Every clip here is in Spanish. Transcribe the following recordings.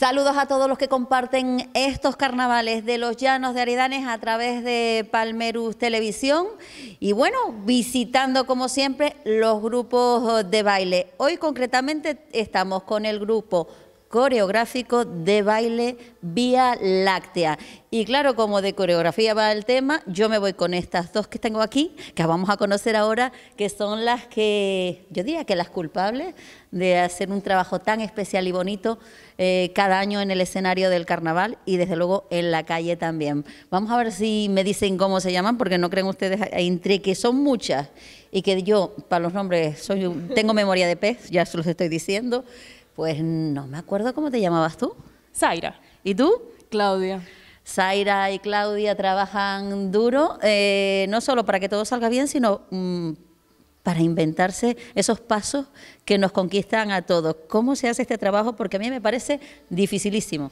Saludos a todos los que comparten estos carnavales de los Llanos de Aridanes a través de Palmerus Televisión y bueno, visitando como siempre los grupos de baile. Hoy concretamente estamos con el grupo coreográfico de baile vía láctea. Y claro, como de coreografía va el tema, yo me voy con estas dos que tengo aquí, que vamos a conocer ahora, que son las que, yo diría que las culpables de hacer un trabajo tan especial y bonito eh, cada año en el escenario del carnaval y desde luego en la calle también. Vamos a ver si me dicen cómo se llaman, porque no creen ustedes eh, entre que son muchas y que yo, para los nombres, soy, tengo memoria de pez, ya se los estoy diciendo. Pues no me acuerdo cómo te llamabas tú. Zaira. ¿Y tú? Claudia. Zaira y Claudia trabajan duro, eh, no solo para que todo salga bien, sino mm, para inventarse esos pasos que nos conquistan a todos. ¿Cómo se hace este trabajo? Porque a mí me parece dificilísimo.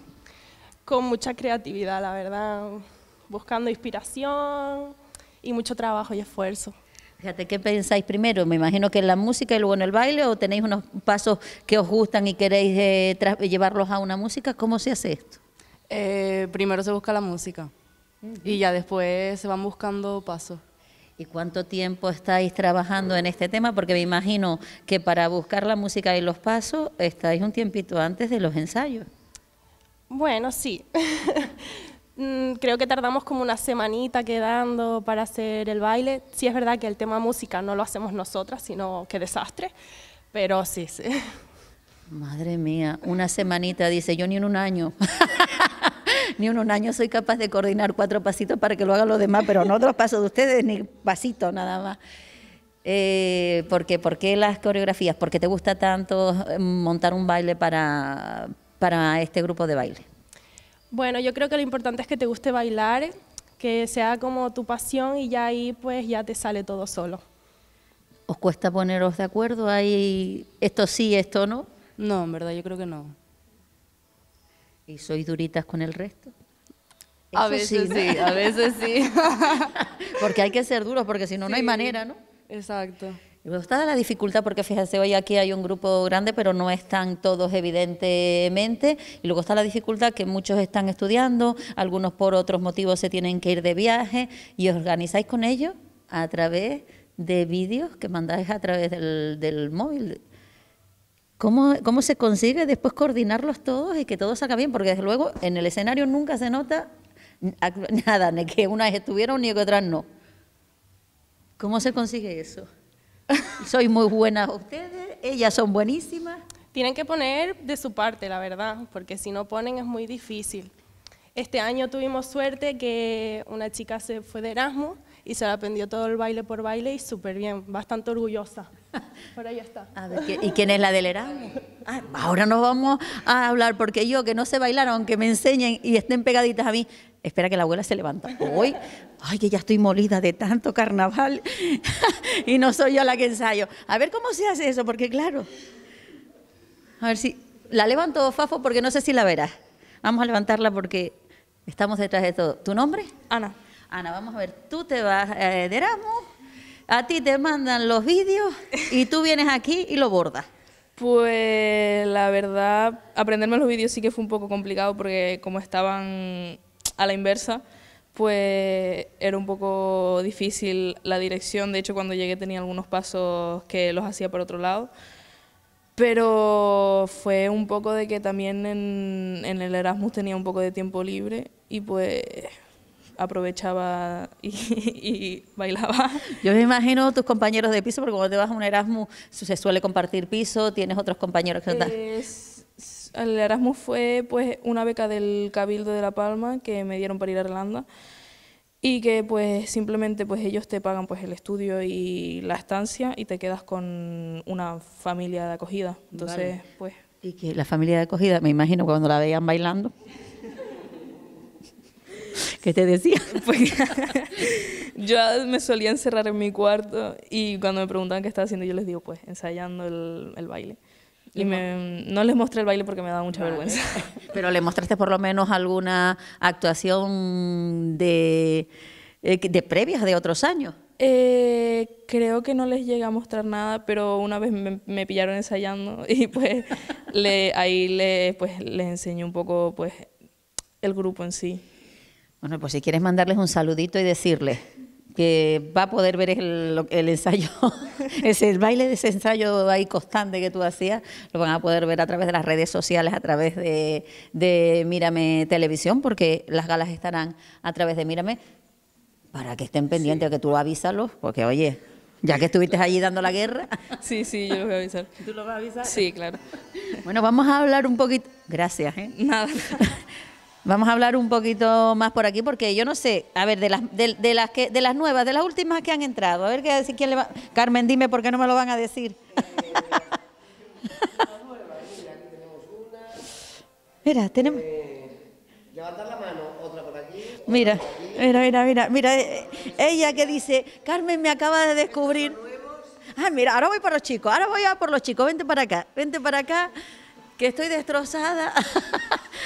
Con mucha creatividad, la verdad, buscando inspiración y mucho trabajo y esfuerzo. Fíjate, ¿qué pensáis primero? Me imagino que la música y luego en el baile, o tenéis unos pasos que os gustan y queréis eh, llevarlos a una música. ¿Cómo se hace esto? Eh, primero se busca la música y ya después se van buscando pasos. ¿Y cuánto tiempo estáis trabajando en este tema? Porque me imagino que para buscar la música y los pasos estáis un tiempito antes de los ensayos. Bueno, sí. Mm, creo que tardamos como una semanita quedando para hacer el baile. Sí es verdad que el tema música no lo hacemos nosotras, sino que desastre, pero sí, sí. Madre mía, una semanita, dice, yo ni en un año. ni en un año soy capaz de coordinar cuatro pasitos para que lo hagan los demás, pero no otros pasos de ustedes, ni pasito nada más. Eh, ¿por, qué? las coreografías? ¿Por qué te gusta tanto eh, montar un baile para, para este grupo de baile? Bueno, yo creo que lo importante es que te guste bailar, que sea como tu pasión y ya ahí pues ya te sale todo solo. ¿Os cuesta poneros de acuerdo? ¿Hay esto sí, esto no? No, en verdad yo creo que no. ¿Y sois duritas con el resto? a veces sí. a veces sí. porque hay que ser duros, porque si no, no hay manera, ¿no? Exacto. Luego está la dificultad porque fíjense, hoy aquí hay un grupo grande, pero no están todos evidentemente. Y luego está la dificultad que muchos están estudiando, algunos por otros motivos se tienen que ir de viaje y organizáis con ellos a través de vídeos que mandáis a través del, móvil. ¿Cómo, ¿Cómo, se consigue después coordinarlos todos y que todo salga bien? Porque desde luego en el escenario nunca se nota nada, ni que unas estuvieron ni que otras no. ¿Cómo se consigue eso? Soy muy buena ustedes, ellas son buenísimas. Tienen que poner de su parte, la verdad, porque si no ponen es muy difícil. Este año tuvimos suerte que una chica se fue de Erasmus y se la aprendió todo el baile por baile y súper bien, bastante orgullosa. Por ahí está. ¿y quién es la del Erasmus? Ah, ahora nos vamos a hablar porque yo que no sé bailar, aunque me enseñen y estén pegaditas a mí, espera que la abuela se levanta. Hoy, ay, que ya estoy molida de tanto carnaval y no soy yo la que ensayo. A ver cómo se hace eso, porque claro. A ver si la levanto, Fafo, porque no sé si la verás. Vamos a levantarla porque estamos detrás de todo. ¿Tu nombre? Ana. Ana, vamos a ver, tú te vas eh, de a ti te mandan los vídeos y tú vienes aquí y lo bordas. Pues la verdad, aprenderme los vídeos sí que fue un poco complicado porque como estaban a la inversa, pues era un poco difícil la dirección. De hecho, cuando llegué tenía algunos pasos que los hacía por otro lado. Pero fue un poco de que también en, el Erasmus tenía un poco de tiempo libre y pues aprovechaba y, bailaba. Yo me imagino tus compañeros de piso, porque cuando te vas a un Erasmus se suele compartir piso, tienes otros compañeros que... Es... El Erasmus fue pues una beca del Cabildo de La Palma que me dieron para ir a Irlanda y que pues simplemente pues ellos te pagan pues el estudio y la estancia y te quedas con una familia de acogida. Entonces, pues y que la familia de acogida, me imagino cuando la veían bailando. ¿Qué te decían? Pues, yo me solía encerrar en mi cuarto y cuando me preguntaban qué estaba haciendo, yo les digo, pues ensayando el baile. Y no les mostré el baile porque me da mucha vergüenza. Pero le mostraste por lo menos alguna actuación de, eh, de previas de otros años. Eh, creo que no les llegué a mostrar nada, pero una vez me, pillaron ensayando y pues le, ahí pues, les enseñé un poco pues el grupo en sí. Bueno, pues si quieres mandarles un saludito y decirles que va a poder ver el, ensayo, ese, el baile de ese ensayo ahí constante que tú hacías, lo van a poder ver a través de las redes sociales, a través de, Mírame Televisión, porque las galas estarán a través de Mírame, para que estén pendientes, que tú avísalos, porque oye, ya que estuviste allí dando la guerra. Sí, sí, yo los voy a avisar. ¿Tú lo vas a avisar? Sí, claro. Bueno, vamos a hablar un poquito. Gracias, ¿eh? Nada. Vamos a hablar un poquito más por aquí porque yo no sé, a ver, de las, de, las, que, de las nuevas, de las últimas que han entrado, a ver qué decir quién le va. Carmen, dime por qué no me lo van a decir. Mira, tenemos. Levantar la mano, otra por aquí. mira, mira, mira, mira, mira. Eh, eh, ella que dice, Carmen me acaba de descubrir. Ah, mira, ahora voy por los chicos, ahora voy a por los chicos. Vente para acá, vente para acá, que estoy destrozada.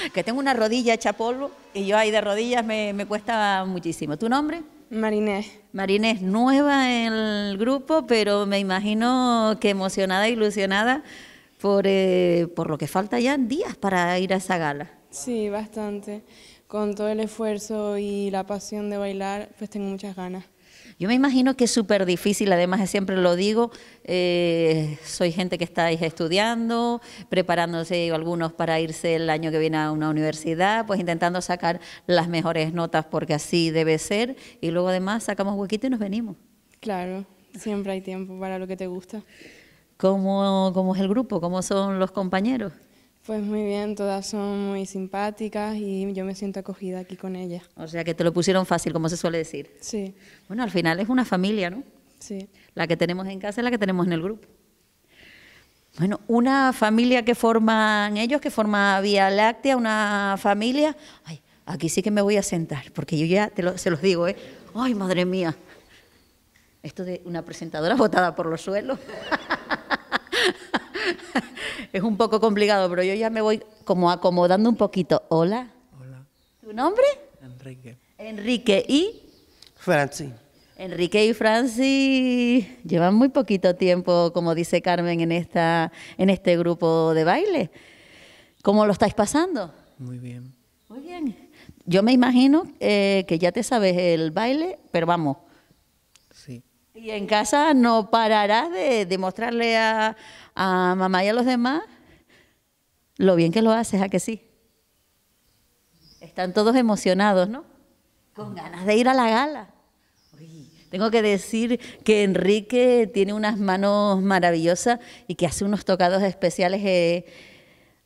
que tengo una rodilla hecha polvo y yo ahí de rodillas me, cuesta muchísimo. ¿Tu nombre? Marinés. Marinés, nueva en el grupo, pero me imagino que emocionada, ilusionada por, eh, por lo que falta ya días para ir a esa gala. Sí, bastante. Con todo el esfuerzo y la pasión de bailar, pues tengo muchas ganas. Yo me imagino que es súper difícil, además siempre lo digo, eh, soy gente que estáis estudiando, preparándose algunos para irse el año que viene a una universidad, pues intentando sacar las mejores notas porque así debe ser y luego además sacamos huequito y nos venimos. Claro, siempre hay tiempo para lo que te gusta. cómo es el grupo? ¿Cómo son los compañeros? Pues muy bien, todas son muy simpáticas y yo me siento acogida aquí con ellas. O sea que te lo pusieron fácil, como se suele decir. Sí. Bueno, al final es una familia, ¿no? Sí. La que tenemos en casa es la que tenemos en el grupo. Bueno, una familia que forman ellos, que forma Vía Láctea, una familia. Ay, aquí sí que me voy a sentar, porque yo ya te se los digo, ¿eh? Ay, madre mía. Esto de una presentadora botada por los suelos. es un poco complicado, pero yo ya me voy como acomodando un poquito. Hola. Hola. ¿Tu nombre? Enrique. Enrique y. Francis. Enrique y Francis llevan muy poquito tiempo, como dice Carmen, en, esta, en este grupo de baile. ¿Cómo lo estáis pasando? Muy bien. Muy bien. Yo me imagino eh, que ya te sabes el baile, pero vamos, y en casa no pararás de, demostrarle mostrarle a, mamá y a los demás lo bien que lo haces, a que sí. Están todos emocionados, ¿no? Con ganas de ir a la gala. tengo que decir que Enrique tiene unas manos maravillosas y que hace unos tocados especiales. Eh,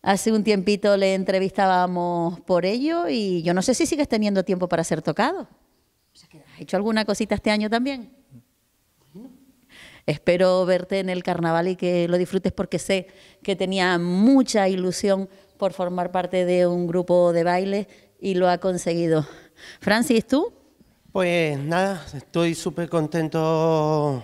hace un tiempito le entrevistábamos por ello y yo no sé si sigues teniendo tiempo para hacer tocado. O ¿Has hecho alguna cosita este año también? Espero verte en el carnaval y que lo disfrutes porque sé que tenía mucha ilusión por formar parte de un grupo de baile y lo ha conseguido. Francis, ¿tú? Pues nada, estoy súper contento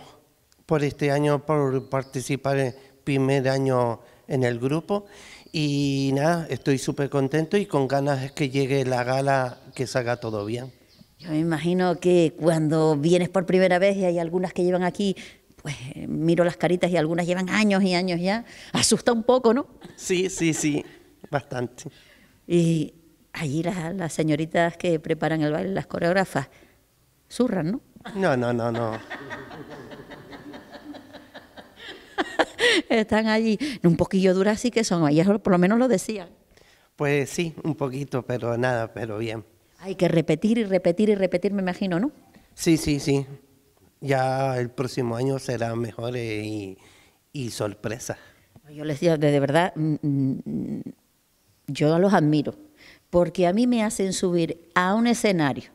por este año, por participar el primer año en el grupo. Y nada, estoy súper contento y con ganas de que llegue la gala, que salga todo bien. Yo me imagino que cuando vienes por primera vez y hay algunas que llevan aquí pues eh, miro las caritas y algunas llevan años y años ya, asusta un poco, ¿no? Sí, sí, sí, bastante. Y allí las, señoritas que preparan el baile, las coreógrafas, zurran, ¿no? No, no, no, no. Están allí, un poquillo duras sí que son, ellas por lo menos lo decían. Pues sí, un poquito, pero nada, pero bien. Hay que repetir y repetir y repetir, me imagino, ¿no? Sí, sí, sí ya el próximo año será mejor eh, y, sorpresa. Yo les digo, de, verdad, mm, mm, yo los admiro, porque a mí me hacen subir a un escenario.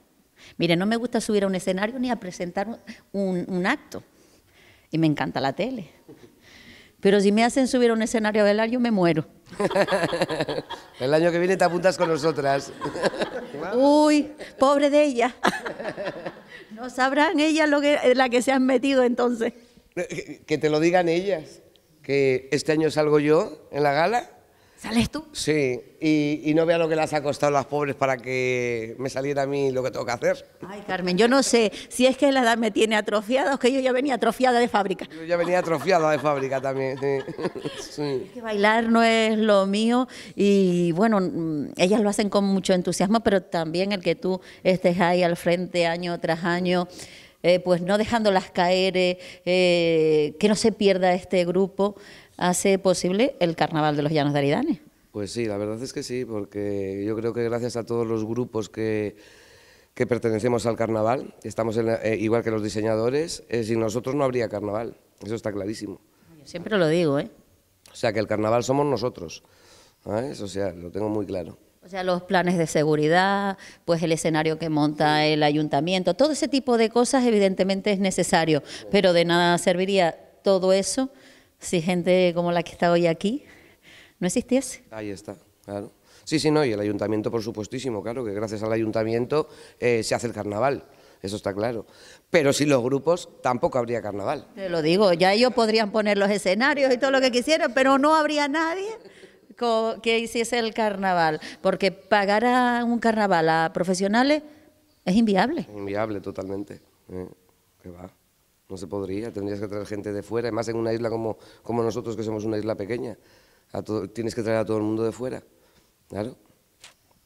Mire, no me gusta subir a un escenario ni a presentar un, acto. Y me encanta la tele. Pero si me hacen subir a un escenario a bailar, yo me muero. El año que viene te apuntas con nosotras. Uy, pobre de ella. No sabrán ellas lo que, eh, la que se han metido entonces. Eh, eh, que te lo digan ellas, que este año salgo yo en la gala ¿Sales tú? Sí, y, no vea lo que las ha costado las pobres para que me saliera a mí lo que tengo que hacer. Ay, Carmen, yo no sé si es que la edad me tiene atrofiada o es que yo ya venía atrofiada de fábrica. Yo ya venía atrofiada de fábrica también. Sí. Es que bailar no es lo mío y bueno, mm, ellas lo hacen con mucho entusiasmo, pero también el que tú estés ahí al frente año tras año. Eh, pues no dejándolas caer, eh, eh, que no se pierda este grupo, hace posible el Carnaval de los Llanos de Aridane. Pues sí, la verdad es que sí, porque yo creo que gracias a todos los grupos que, pertenecemos al carnaval, estamos eh, igual que los diseñadores, eh, sin nosotros no habría carnaval, eso está clarísimo. Yo siempre lo digo, ¿eh? O sea, que el carnaval somos nosotros, ¿sabes? O sea, lo tengo muy claro. O sea, los planes de seguridad, pues el escenario que monta el ayuntamiento, todo ese tipo de cosas evidentemente es necesario, pero de nada serviría todo eso si gente como la que está hoy aquí no existiese. Ahí está, claro. Sí, sí, no, y el ayuntamiento, por supuestísimo, claro, que gracias al ayuntamiento eh, se hace el carnaval, eso está claro. Pero si los grupos tampoco habría carnaval. Te lo digo, ya ellos podrían poner los escenarios y todo lo que quisieran, pero no habría nadie que hiciese el carnaval, porque pagar a un carnaval a profesionales es inviable. inviable totalmente, eh, que va. No se podría, tendrías que traer gente de fuera, más en una isla como, como nosotros, que somos una isla pequeña. tienes que traer a todo el mundo de fuera, claro.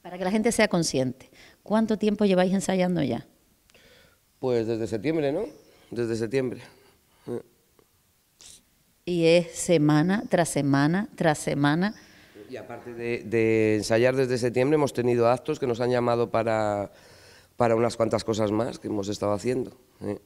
Para que la gente sea consciente, ¿cuánto tiempo lleváis ensayando ya? Pues desde septiembre, ¿no? Desde septiembre. Y es semana tras semana tras semana. Y aparte de, ensayar desde septiembre, hemos tenido actos que nos han llamado para, para unas cuantas cosas más que hemos estado haciendo. ¿eh?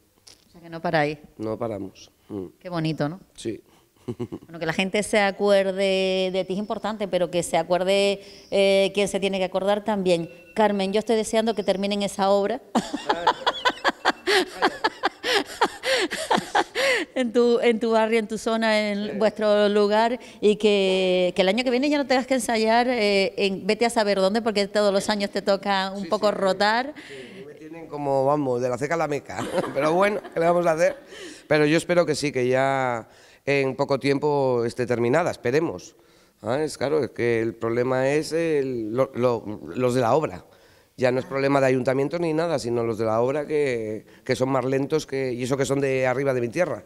que no paráis. No paramos. Mm. Qué bonito, ¿no? Sí. Bueno, que la gente se acuerde de ti es importante, pero que se acuerde eh, se tiene que acordar también. Carmen, yo estoy deseando que terminen esa obra. en, tu, en tu barrio, en tu zona, en vuestro lugar y que, el año que viene ya no tengas que ensayar, eh, en, vete a saber dónde, porque todos los años te toca un poco rotar como, vamos, de la ceca a la meca. Pero bueno, ¿qué le vamos a hacer? Pero yo espero que sí, que ya en poco tiempo esté terminada, esperemos. Ah, es claro, que el problema es los de la obra. Ya no es problema de ayuntamiento ni nada, sino los de la obra que, que son más lentos que, y eso que son de arriba de mi tierra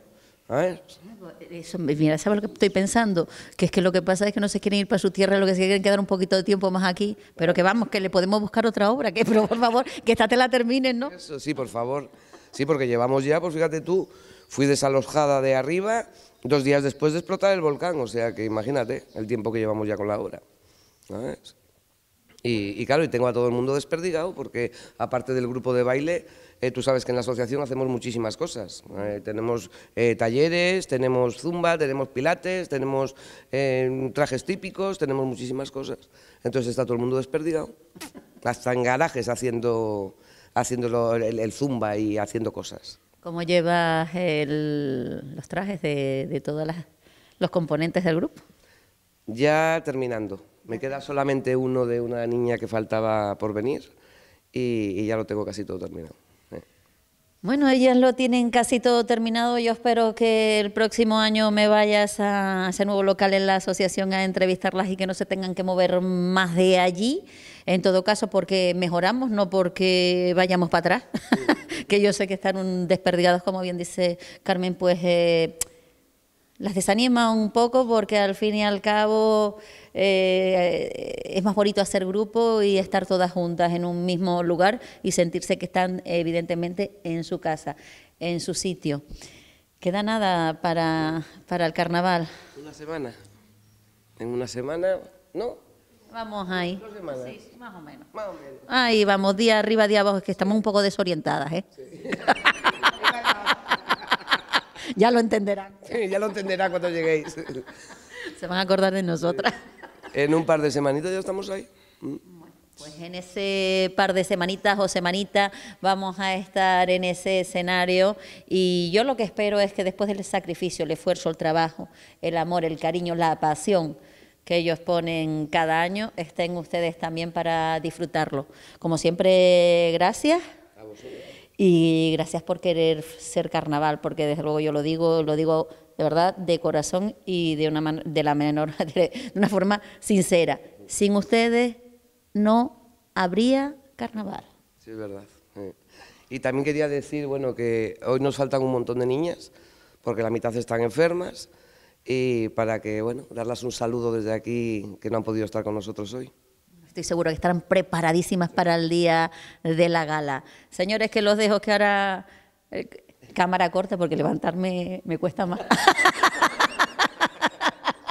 mira, ¿sabes lo que estoy pensando? Que es que lo que pasa es que no se quieren ir para su tierra, lo que se quieren quedar un poquito de tiempo más aquí, pero que vamos, que le podemos buscar otra obra, que pero por favor, que esta te la terminen, ¿no? sí, por favor. Sí, porque llevamos ya, pues fíjate tú, fui desalojada de arriba dos días después de explotar el volcán, o sea que imagínate el tiempo que llevamos ya con la obra. y, y claro, y tengo a todo el mundo desperdigado, porque aparte del grupo de baile eh, tú sabes que en la asociación hacemos muchísimas cosas. Eh, tenemos eh, talleres, tenemos zumba, tenemos pilates, tenemos trajes típicos, tenemos muchísimas cosas. Entonces está todo el mundo desperdigado, hasta en garajes haciendo, el, zumba y haciendo cosas. ¿Cómo llevas los trajes de, todos los componentes del grupo? Ya terminando. Me queda solamente uno de una niña que faltaba por venir y ya lo tengo casi todo terminado. Bueno, ellas lo tienen casi todo terminado. Yo espero que el próximo año me vayas a ese nuevo local en la asociación a entrevistarlas y que no se tengan que mover más de allí. En todo caso, porque mejoramos, no porque vayamos para atrás. que yo sé que están un desperdigados, como bien dice Carmen, pues eh, las desanima un poco porque al fin y al cabo eh, es más bonito hacer grupo y estar todas juntas en un mismo lugar y sentirse que están evidentemente en su casa, en su sitio. Queda nada para, para el carnaval. Una semana. En una semana, ¿no? Vamos ahí. Dos semanas. Sí, más o menos. Más o menos. Ahí vamos, día arriba, día abajo, es que estamos un poco desorientadas, ¿eh? Sí. ya lo entenderán. ya lo entenderán cuando lleguéis. Se van a acordar de nosotras. En un par de semanitas ya estamos ahí. Mm. Pues en ese par de semanitas o semanitas vamos a estar en ese escenario y yo lo que espero es que después del sacrificio, el esfuerzo, el trabajo, el amor, el cariño, la pasión que ellos ponen cada año, estén ustedes también para disfrutarlo. Como siempre, gracias. A vosotros. Y gracias por querer ser carnaval, porque desde luego yo lo digo, lo digo de verdad, de corazón y de una, de la menor, de una forma sincera. Sin ustedes no habría carnaval. Sí, es verdad. Y también quería decir, bueno, que hoy nos faltan un montón de niñas, porque la mitad están enfermas, y para que, bueno, darles un saludo desde aquí, que no han podido estar con nosotros hoy. Estoy seguro que estarán preparadísimas para el día de la gala. Señores, que los dejo que ahora eh, cámara corta porque levantarme me cuesta más.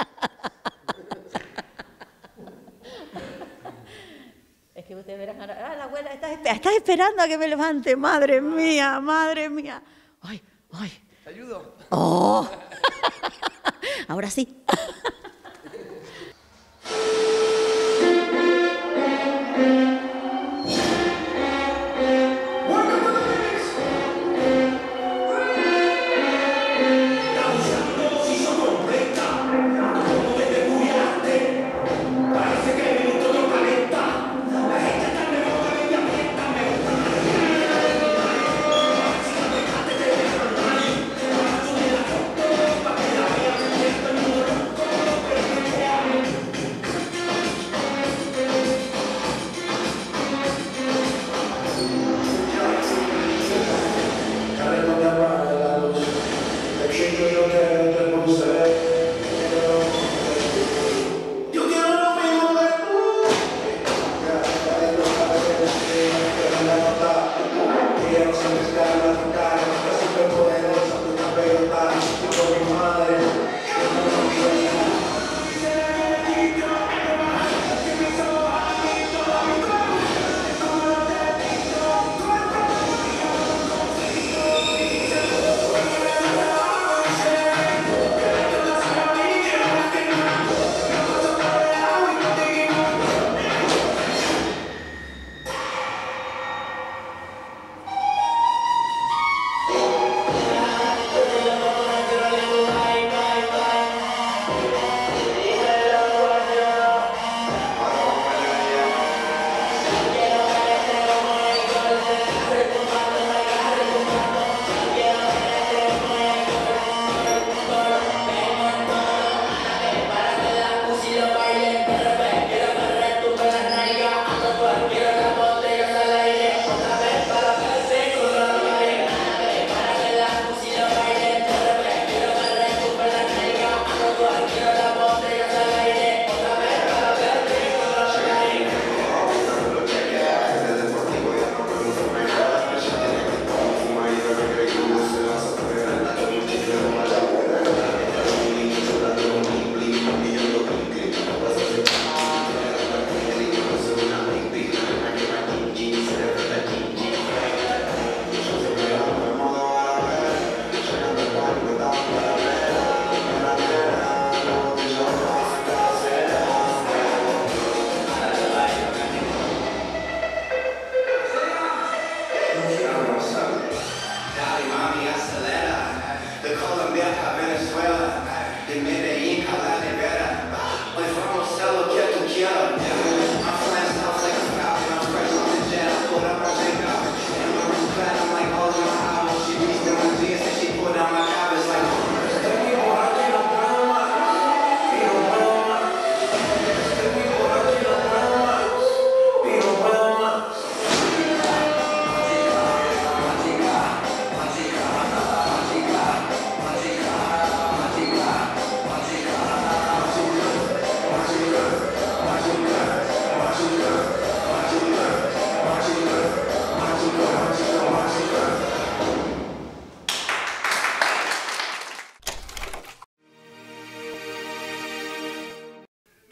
es que ustedes verán ahora, ah, la abuela, estás, esperando a que me levante, madre mía, madre mía. Ay, ay. Te ayudo. Oh. ahora sí.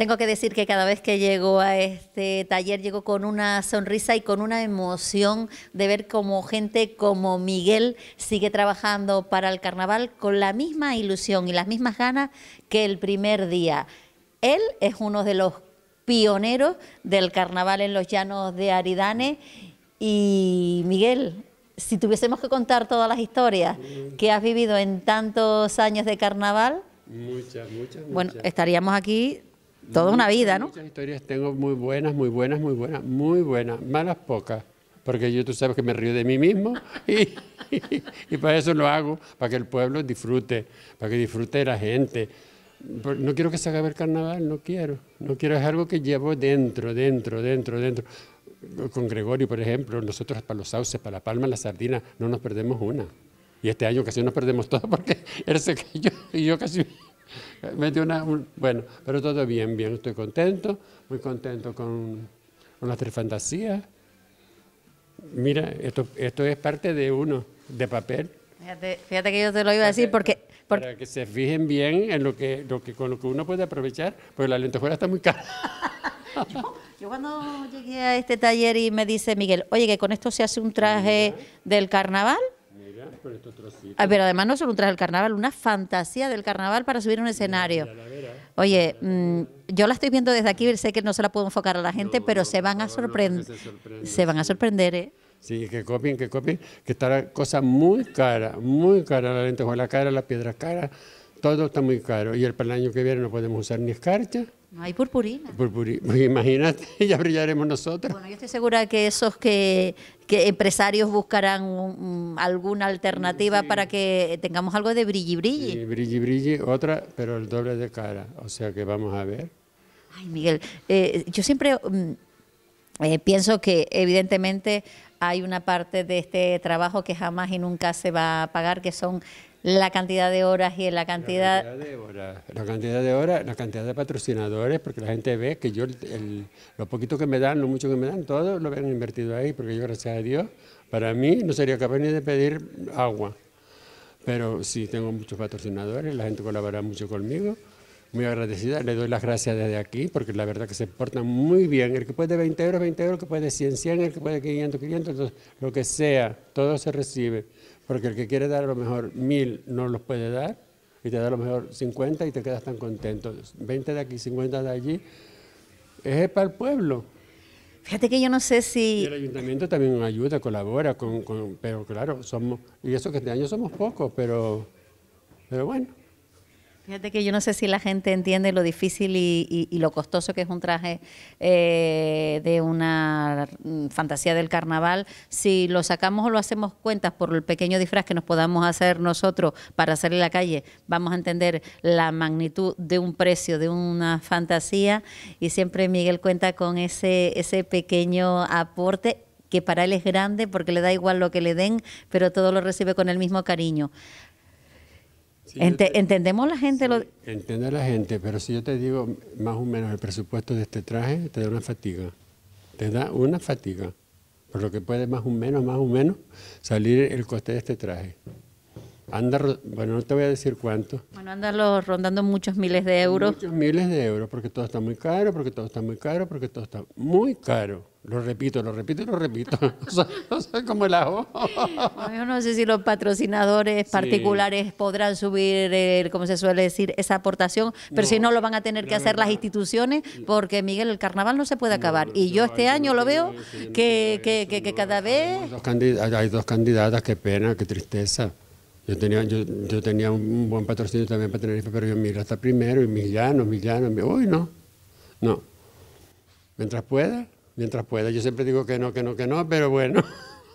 Tengo que decir que cada vez que llego a este taller llego con una sonrisa y con una emoción de ver cómo gente como Miguel sigue trabajando para el carnaval con la misma ilusión y las mismas ganas que el primer día. Él es uno de los pioneros del carnaval en los llanos de Aridane y Miguel, si tuviésemos que contar todas las historias que has vivido en tantos años de carnaval, Bueno, estaríamos aquí Toda una vida, ¿no? Muchas historias tengo muy buenas, muy buenas, muy buenas, muy buenas, malas pocas. Porque yo tú sabes que me río de mí mismo y, y, para eso lo hago, para que el pueblo disfrute, para que disfrute la gente. No quiero que se acabe el carnaval, no quiero. No quiero, es algo que llevo dentro, dentro, dentro, dentro. Con Gregorio, por ejemplo, nosotros para los sauces, para la palma, la sardina, no nos perdemos una. Y este año casi nos perdemos todas porque él se y yo casi Me dio una, bueno, pero todo bien, bien, estoy contento, muy contento con, con las tres fantasías. Mira, esto, esto es parte de uno, de papel. Fíjate, que yo te lo iba a decir porque Para que se fijen bien en lo que, lo que, con lo que uno puede aprovechar, porque la lentejuela está muy cara. yo, cuando llegué a este taller y me dice Miguel, oye, que con esto se hace un traje del carnaval, pero además no solo un traje del carnaval, una fantasía del carnaval para subir un escenario. Oye, mm, yo la estoy viendo desde aquí, sé que no se la puedo enfocar a la gente, pero se van a sorprender. Se, van a sorprender, ¿eh? Sí, que copien, que copien, que estará cosa muy cara, muy cara la la cara, la piedra cara. Todo está muy caro y el para año que viene no podemos usar ni escarcha. No hay purpurina. Pues imagínate, ya brillaremos nosotros. Bueno, yo estoy segura que esos que, empresarios buscarán alguna alternativa para que tengamos algo de brilli brilli. Sí, brilli brilli, otra, pero el doble de cara. O sea que vamos a ver. Ay, Miguel, eh, yo siempre mm, eh, pienso que evidentemente hay una parte de este trabajo que jamás y nunca se va a pagar, que son la cantidad de horas y la cantidad... La cantidad de horas, la cantidad de patrocinadores, porque la gente ve que yo, lo poquito que me dan, lo mucho que me dan, todo lo han invertido ahí, porque yo, gracias a Dios, para mí no sería capaz ni de pedir agua. Pero sí, tengo muchos patrocinadores, la gente colabora mucho conmigo, muy agradecida, le doy las gracias desde aquí, porque la verdad que se portan muy bien, el que puede 20 euros, 20 euros, el que puede 100, 100, el que puede 500, 500, lo que sea, todo se recibe porque el que quiere dar a lo mejor mil no los puede dar y te da a lo mejor 50 y te quedas tan contento. 20 de aquí, 50 de allí. Es para el pueblo. Fíjate que yo no sé si... el ayuntamiento también ayuda, colabora, con, pero claro, somos... Y eso que este año somos pocos, pero, pero bueno. Fíjate que yo no sé si la gente entiende lo difícil y, lo costoso que es un traje eh, de una fantasía del carnaval. Si lo sacamos o lo hacemos cuentas por el pequeño disfraz que nos podamos hacer nosotros para salir a la calle, vamos a entender la magnitud de un precio, de una fantasía. Y siempre Miguel cuenta con ese, ese pequeño aporte que para él es grande porque le da igual lo que le den, pero todo lo recibe con el mismo cariño. ¿Entendemos la gente? lo... la gente, pero si yo te digo más o menos el presupuesto de este traje, te da una fatiga. Te da una fatiga. Por lo que puede más o menos, más o menos, salir el coste de este traje anda, bueno, no te voy a decir cuánto. Bueno, anda rondando muchos miles de euros. Muchos miles de euros, porque todo está muy caro, porque todo está muy caro, porque todo está muy caro. Lo repito, lo repito lo repito. o sea, como el ajo. yo no sé si los patrocinadores particulares podrán subir, como se suele decir, esa aportación, pero si no lo van a tener que hacer las instituciones, porque Miguel, el carnaval no se puede acabar. y yo este año lo veo que, cada vez... hay dos candidatas, qué pena, qué tristeza. Yo tenía, yo, tenía un buen patrocinio también para Tenerife, pero yo miro hasta primero y Millano, Millano, me, uy, no, no. Mientras pueda, mientras pueda. Yo siempre digo que no, que no, que no, pero bueno.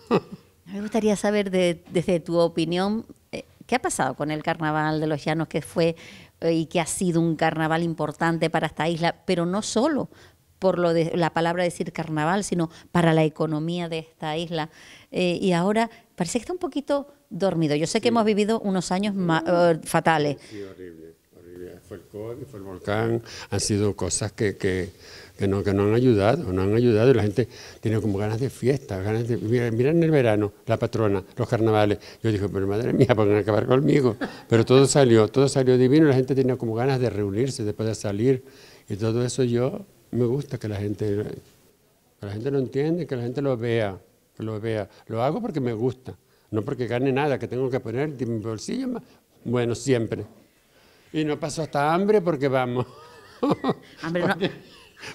Me gustaría saber desde tu opinión, eh, ¿qué ha pasado con el carnaval de los llanos que fue eh, y que ha sido un carnaval importante para esta isla, pero no solo por lo de la palabra decir carnaval, sino para la economía de esta isla. Eh, y ahora parece que está un poquito dormido. Yo sé que hemos vivido unos años eh, fatales. horrible, Fue el COVID, fue el volcán, han sido cosas que, que, no, han ayudado, no han ayudado y la gente tiene como ganas de fiesta, ganas de... Mira, en el verano, la patrona, los carnavales. Yo dije, pero madre mía, van a acabar conmigo. Pero todo salió, todo salió divino, la gente tenía como ganas de reunirse, de poder salir y todo eso yo me gusta que la gente... la gente lo entiende, que la gente lo vea, lo vea. Lo hago porque me gusta. No porque gane nada, que tengo que poner en mi bolsillo. Bueno, siempre. Y no paso hasta hambre porque vamos. Hambre porque,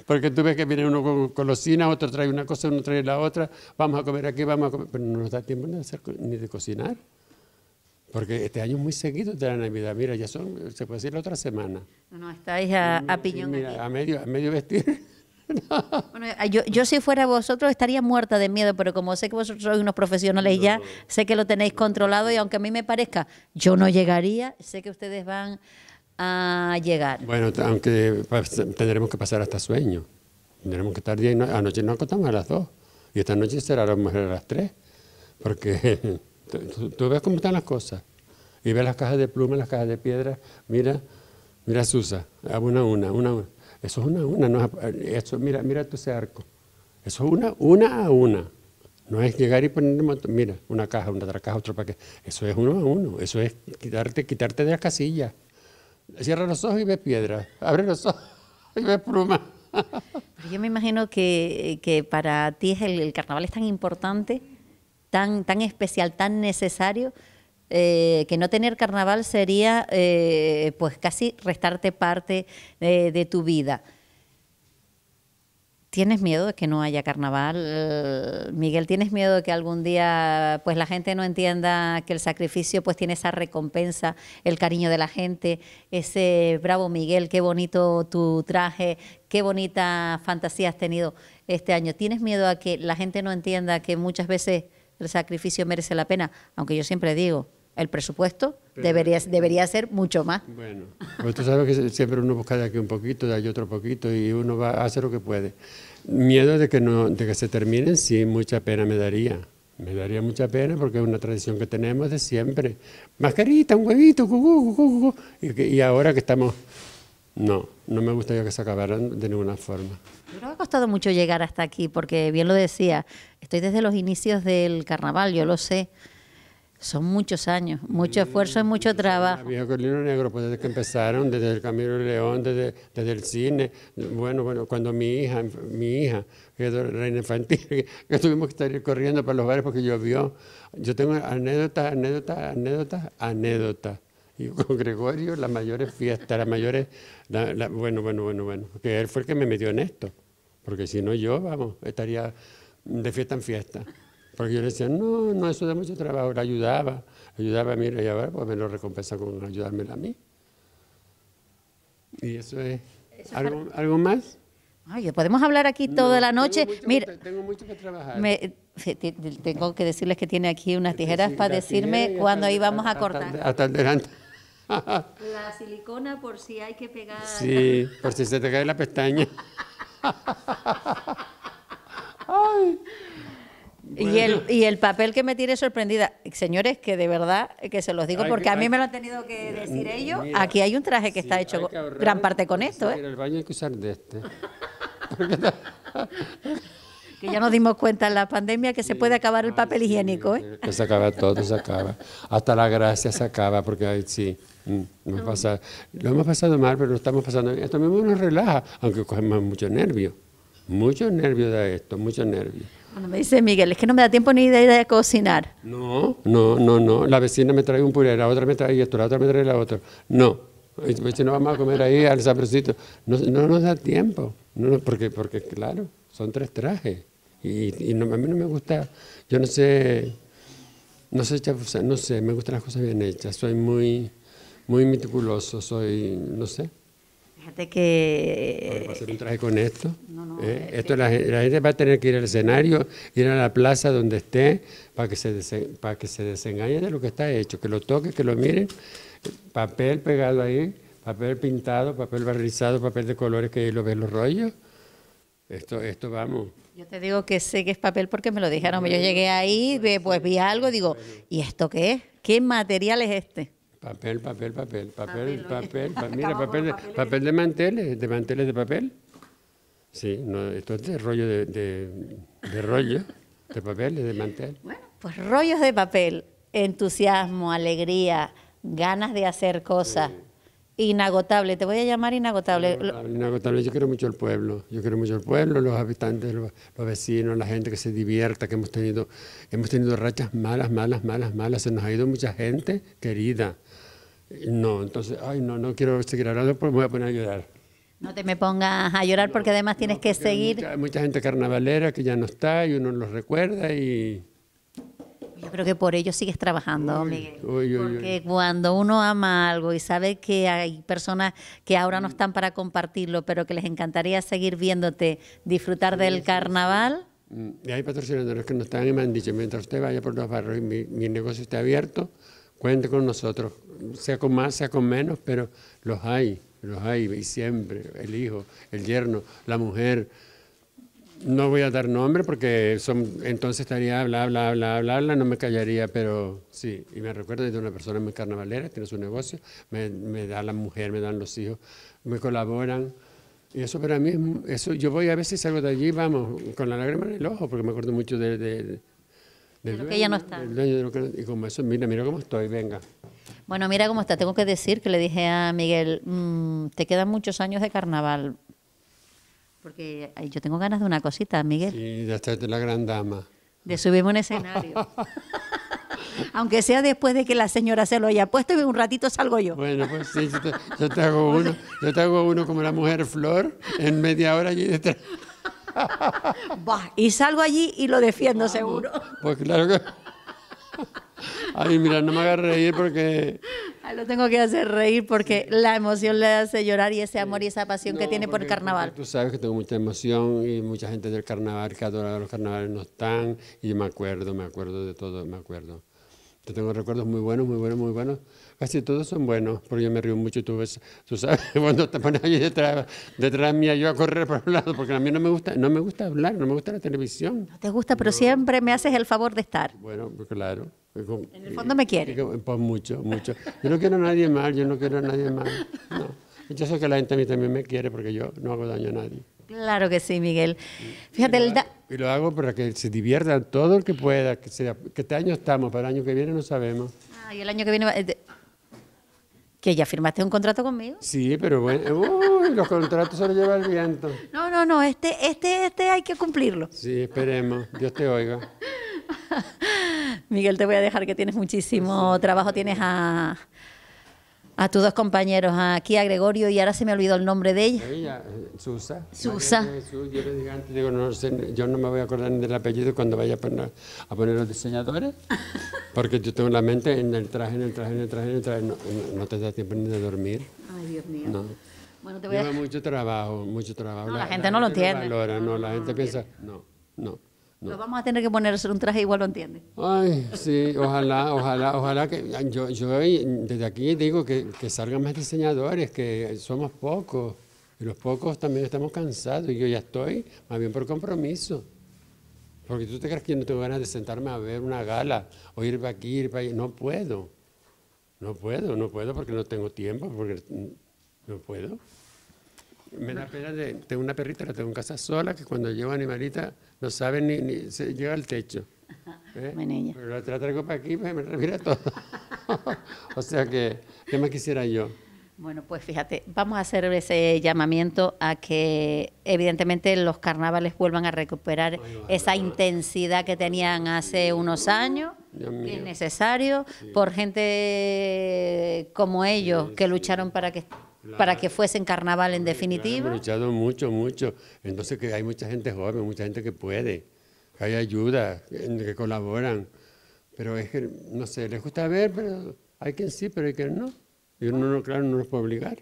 porque tú ves que viene uno con colosinas, otro trae una cosa, uno trae la otra. Vamos a comer aquí, vamos a comer. Pero no nos da tiempo ni de, cocinar. Porque este año es muy seguido de la Navidad. Mira, ya son, se puede decir la otra semana. No, no, estáis a, a mm, piñón. Mira, a medio, a medio vestir. Bueno, yo, yo, si fuera vosotros estaría muerta de miedo, pero como sé que vosotros sois unos profesionales ya, sé que lo tenéis controlado y aunque a mí me parezca, yo no llegaría, sé que ustedes van a llegar. Bueno, aunque pues, tendremos que pasar hasta sueño. Tendremos que estar día y no, anoche acostamos a las dos y esta noche será a las mejor a las tres, porque tú, ves cómo están las cosas y ves las cajas de plumas, las cajas de piedra, mira, mira Susa, una a una, una a una. Eso es una a una. es, mira, mira tú ese arco. Eso es una, una a una. No es llegar y poner, mira, una caja, una otra caja, otro paquete. Eso es uno a uno. Eso es quitarte, quitarte de la casilla, Cierra los ojos y ve piedra. Abre los ojos y ve plumas. Yo me imagino que, para ti es el, el, carnaval es tan importante, tan, tan especial, tan necesario, eh, que no tener carnaval sería eh, pues casi restarte parte eh, de tu vida. ¿Tienes miedo de que no haya carnaval? Miguel, ¿tienes miedo de que algún día pues la gente no entienda que el sacrificio pues tiene esa recompensa, el cariño de la gente, ese bravo Miguel, qué bonito tu traje, qué bonita fantasía has tenido este año? ¿Tienes miedo a que la gente no entienda que muchas veces el sacrificio merece la pena? Aunque yo siempre digo, el presupuesto debería, debería ser mucho más. Bueno, pues tú sabes que siempre uno busca de aquí un poquito, de allí otro poquito y uno va a hacer lo que puede. Miedo de que, no, de que se terminen, sí, mucha pena me daría. Me daría mucha pena porque es una tradición que tenemos de siempre. Mascarita, un huevito, cucú, cucú, Y, y ahora que estamos... No, no me gustaría que se acabaran de ninguna forma. Pero ha costado mucho llegar hasta aquí porque, bien lo decía, estoy desde los inicios del carnaval, yo lo sé. Son muchos años, mucho esfuerzo y mucho trabajo. con lino Negro, pues desde que empezaron, desde el Camino León, desde, el cine. Bueno, bueno, cuando mi hija, mi hija, que era reina infantil, que, tuvimos que estar corriendo para los bares porque llovió. Yo tengo anécdotas, anécdotas, anécdotas, anécdotas. Y con Gregorio, las mayores fiestas, las mayores. bueno, bueno, bueno, bueno. Que él fue el que me metió en esto. Porque si no, yo, vamos, estaría de fiesta en fiesta. Porque yo le decía, no, no, eso da mucho trabajo, ayudaba, ayudaba a mí. y ver, pues me lo recompensa con ayudármela a mí. Y eso es... ¿Algo, más? Ay, podemos hablar aquí toda la noche. Tengo mucho, Mira, tengo mucho que trabajar. tengo que decirles que tiene aquí unas este, tijeras para decirme cuándo íbamos a, cortar. Hasta adelante. La silicona por si hay que pegar. Sí, por si se te cae la pestaña. Ay. Y, el, y el papel que me tiene sorprendida, señores, que de verdad, que se los digo, porque a mí me lo han tenido que decir ellos, aquí hay un traje que está hecho gran parte con esto. ¿eh? el baño hay que usar de este. que ya nos dimos cuenta en la pandemia que se puede acabar el papel higiénico. ¿eh? se acaba todo, se acaba. Hasta la gracia se acaba, porque ay, sí, mm, nos pasa, lo hemos pasado mal, pero lo estamos pasando bien. Esto mismo me relaja, aunque cogemos mucho nervio. Mucho nervio de esto, mucho nervio me dice Miguel, es que no me da tiempo ni idea de cocinar. No, no, no, no. La vecina me trae un puré, la otra me trae esto, la otra me trae la otra. No. Pues, no vamos a comer ahí al sabrosito. No, nos da tiempo. No, porque, porque, claro, son tres trajes. Y, a mí no me gusta, yo no sé, no sé, no sé, me gustan las cosas bien hechas. Soy muy, muy meticuloso, soy, no sé. Fíjate que... a eh, un traje con esto. ¿eh? Esto la, gente va a tener que ir al escenario, ir a la plaza donde esté, para que, se que se desengañe de lo que está hecho, que lo toque, que lo miren. Papel pegado ahí, papel pintado, papel barrizado, papel de colores que ahí lo ven los rollos. Esto, esto vamos. Yo te digo que sé que es papel porque me lo dijeron. Yo llegué ahí, pues vi algo, digo, ¿y esto qué es? ¿Qué material es este? Papel, papel, papel, papel, papel, papel mira, papel papel de manteles, de manteles de papel. Sí, esto es rollo de, de, de rollo, de papel, de mantel. Bueno, pues rollos de papel, entusiasmo, alegría, ganas de hacer cosas. Inagotable, te voy a llamar inagotable. inagotable. yo quiero mucho el pueblo, yo quiero mucho el pueblo, los habitantes, los, los, vecinos, la gente que se divierta, que hemos tenido, hemos tenido rachas malas, malas, malas, malas, se nos ha ido mucha gente querida, no, entonces, ay, no, no quiero seguir hablando, pues me voy a poner a llorar. No te me pongas a llorar porque además tienes que seguir. Hay mucha, gente carnavalera que ya no está y uno los recuerda y. Yo creo que por ello sigues trabajando, Miguel. porque cuando uno ama algo y sabe que hay personas que ahora no están para compartirlo, pero que les encantaría seguir viéndote disfrutar del carnaval. Mm, y hay patrocinadores que no están y me dicho: mientras usted vaya por los barrios y mi, mi negocio está abierto, Cuente con nosotros, sea con más, sea con menos, pero los hay, los hay, y siempre, el hijo, el yerno, la mujer. No voy a dar nombre porque son, entonces estaría bla, bla, bla, bla, bla, no me callaría, pero sí. Y me recuerdo de una persona muy carnavalera, tiene su negocio, me, da la mujer, me dan los hijos, me colaboran. Y eso para mí, eso, yo voy a veces salgo de allí, vamos, con la lágrima en el ojo, porque me acuerdo mucho de, de que ya no está. y como eso, mira, mira cómo estoy, venga. Bueno, mira cómo está. Tengo que decir que le dije a Miguel, mm, te quedan muchos años de carnaval. Porque yo tengo ganas de una cosita, Miguel. Sí, de hacerte la gran dama. De subirme un escenario. Aunque sea después de que la señora se lo haya puesto y un ratito salgo yo. Bueno, pues sí, yo te, yo hago uno, yo te hago uno como la mujer flor en media hora allí detrás y salgo allí y lo defiendo seguro. Pues claro que... Ay, mira, no me hagas reír porque... lo tengo que hacer reír porque la emoción le hace llorar y ese amor y esa pasión que tiene por el carnaval. Tú sabes que tengo mucha emoción y mucha gente del carnaval que adora los carnavales no están y me acuerdo, me acuerdo de todo, me acuerdo. Yo tengo recuerdos muy buenos, muy buenos, muy buenos casi todos son buenos, porque yo me río mucho, tú, ves, tú sabes, cuando te pones ahí detrás, detrás mía yo a correr por un lado, porque a mí no me gusta, no me gusta hablar, no me gusta la televisión. No te gusta, pero siempre me haces el favor de estar. Bueno, pues claro. en el fondo me quiere. Pues mucho, mucho. Yo no quiero a nadie mal, yo no quiero a nadie mal. Yo sé que la gente a mí también me quiere porque yo no hago daño a nadie. Claro que sí, Miguel. Fíjate, y lo, el da y lo hago para que se divierta todo el que pueda, que, sea, que este año estamos, para el año que viene no sabemos. Ah, y el año que viene... Eh, que ya firmaste un contrato conmigo. Sí, pero bueno, uy, los contratos se los lleva el viento. No, no, no, este, este, este hay que cumplirlo. Sí, esperemos. Dios te oiga. Miguel, te voy a dejar que tienes muchísimo trabajo, tienes a, a tus dos compañeros, aquí a Gregorio y ahora se me olvidó el nombre de ella. Ella, eh, Susa. Susa. yo le digo antes, digo, no sé, yo no me voy a acordar ni del apellido cuando vaya a poner, los diseñadores, porque yo tengo la mente en el traje, en el traje, en el traje, en el traje, no, te da tiempo ni de dormir. Ay, Dios mío. Bueno, te voy a... mucho trabajo, mucho trabajo. la, gente no lo entiende. No no, la gente piensa, no, no. Lo vamos a tener que ponerse un traje igual lo entiende. Ay, sí, ojalá, ojalá, ojalá que yo, yo desde aquí digo que, salgan más diseñadores, que somos pocos, y los pocos también estamos cansados, y yo ya estoy, más bien por compromiso. Porque tú te crees que yo no tengo ganas de sentarme a ver una gala, o ir para aquí, ir para allá, no puedo. No puedo, no puedo porque no tengo tiempo, porque no puedo. Me da pena de, tengo una perrita, la tengo en casa sola, que cuando llevo animalita no sabe ni, se llega al techo. ¿Eh? Pero la, traigo para aquí, pues, me revira todo. o sea que, ¿qué más quisiera yo? Bueno, pues fíjate, vamos a hacer ese llamamiento a que evidentemente los carnavales vuelvan a recuperar esa intensidad que tenían hace unos años, que es necesario, por gente como ellos que lucharon para que para que en carnaval en definitiva. He luchado mucho, mucho. Entonces que hay mucha gente joven, mucha gente que puede, que hay ayuda, que colaboran. Pero es que, no sé, les gusta ver, pero hay quien sí, pero hay quien no. Y uno, no, claro, no los puede obligar.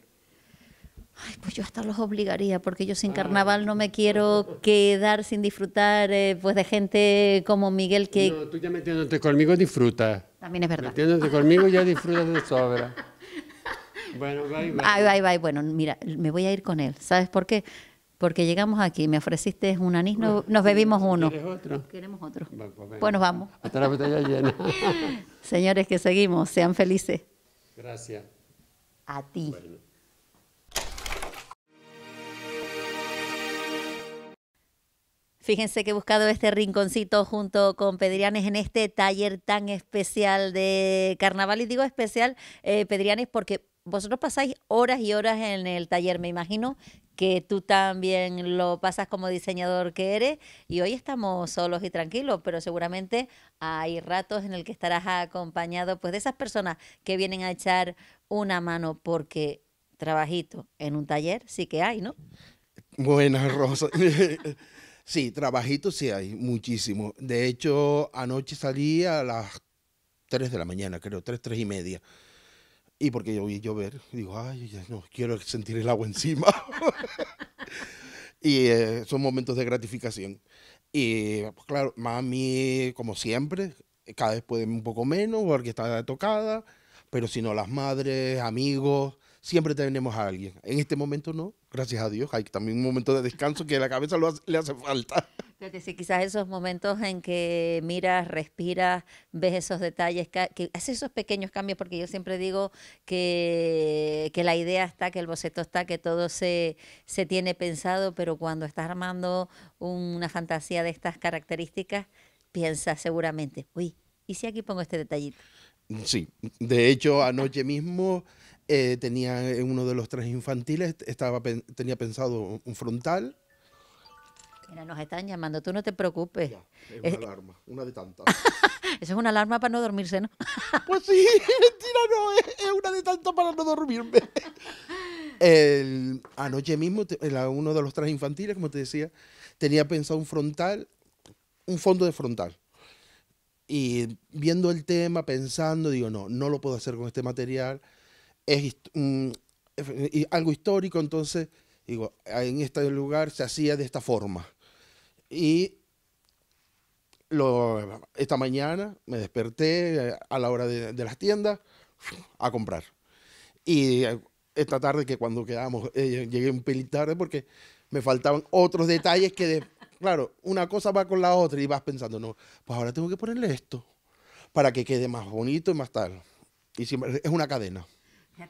Ay, pues yo hasta los obligaría, porque yo sin ah. carnaval no me quiero quedar sin disfrutar eh, pues de gente como Miguel que... No, tú ya metiéndote conmigo disfruta. También es verdad. Metiéndote conmigo ya disfrutas de sobra. Bueno, bye, bye. Ay, bye, bye. Bueno, mira, me voy a ir con él. ¿Sabes por qué? Porque llegamos aquí, me ofreciste un anís, nos bebimos uno. ¿Quieres otro? Queremos otro. bueno, pues vamos. Hasta la botella llena. Señores, que seguimos. Sean felices. Gracias. A ti. Fíjense que he buscado este rinconcito junto con Pedrianes en este taller tan especial de carnaval. Y digo especial, eh, Pedrianes, porque vosotros pasáis horas y horas en el taller, me imagino que tú también lo pasas como diseñador que eres y hoy estamos solos y tranquilos, pero seguramente hay ratos en el que estarás acompañado pues de esas personas que vienen a echar una mano porque trabajito en un taller sí que hay, ¿no? Buenas, Rosa. sí, trabajito sí hay, muchísimo. De hecho, anoche salí a las 3 de la mañana, creo, 3, 3 y media y porque yo vi llover, digo, ay, no quiero sentir el agua encima. y eh, son momentos de gratificación. Y pues, claro, mami, como siempre, cada vez puede un poco menos porque está tocada, pero si no, las madres, amigos, siempre tenemos a alguien. En este momento no, gracias a Dios, hay también un momento de descanso que la cabeza le hace falta quizás esos momentos en que miras, respiras, ves esos detalles, que haces esos pequeños cambios, porque yo siempre digo que, la idea está, que el boceto está, que todo se, tiene pensado, pero cuando estás armando una fantasía de estas características, piensas seguramente, uy, ¿y si aquí pongo este detallito? Mm, sí, de hecho anoche mismo eh, tenía en uno de los tres infantiles, estaba, tenía pensado un frontal Mira, nos están llamando, tú no te preocupes. es una alarma, una de tantas. Eso es una alarma para no dormirse, ¿no? pues sí, mentira, no, es, una de tantas para no dormirme. anoche mismo, uno de los tres infantiles, como te decía, tenía pensado un frontal, un fondo de frontal. Y viendo el tema, pensando, digo, no, no lo puedo hacer con este material. Es, mm, es algo histórico, entonces, digo, en este lugar se hacía de esta forma. Y esta mañana me desperté eh, a la hora de, las tiendas a comprar. Y eh, esta tarde, que cuando quedamos, eh, llegué un pelín tarde porque me faltaban otros detalles que, claro, una cosa va con la otra y vas pensando, no, pues ahora tengo que ponerle esto para que quede más bonito y más tal. Y es una cadena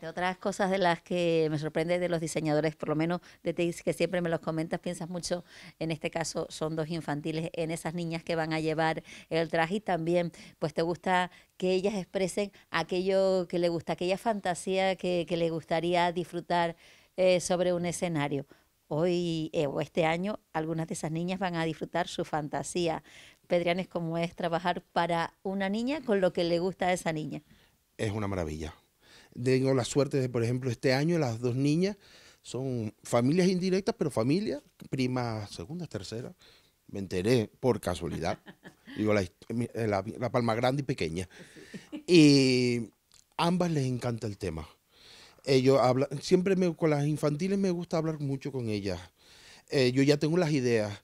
otras cosas de las que me sorprende de los diseñadores, por lo menos de ti, que siempre me los comentas, piensas mucho, en este caso son dos infantiles, en esas niñas que van a llevar el traje y también, pues te gusta que ellas expresen aquello que le gusta, aquella fantasía que, que le gustaría disfrutar eh, sobre un escenario. Hoy eh, o este año, algunas de esas niñas van a disfrutar su fantasía. Pedrianes, ¿cómo como es trabajar para una niña con lo que le gusta a esa niña. Es una maravilla tengo la suerte de, por ejemplo, este año las dos niñas son familias indirectas, pero familias, prima, segundas, tercera, Me enteré por casualidad. Digo, eh, la, palma grande y pequeña. Y ambas les encanta el tema. Ellos hablan, siempre me, con las infantiles me gusta hablar mucho con ellas. Eh, yo ya tengo las ideas.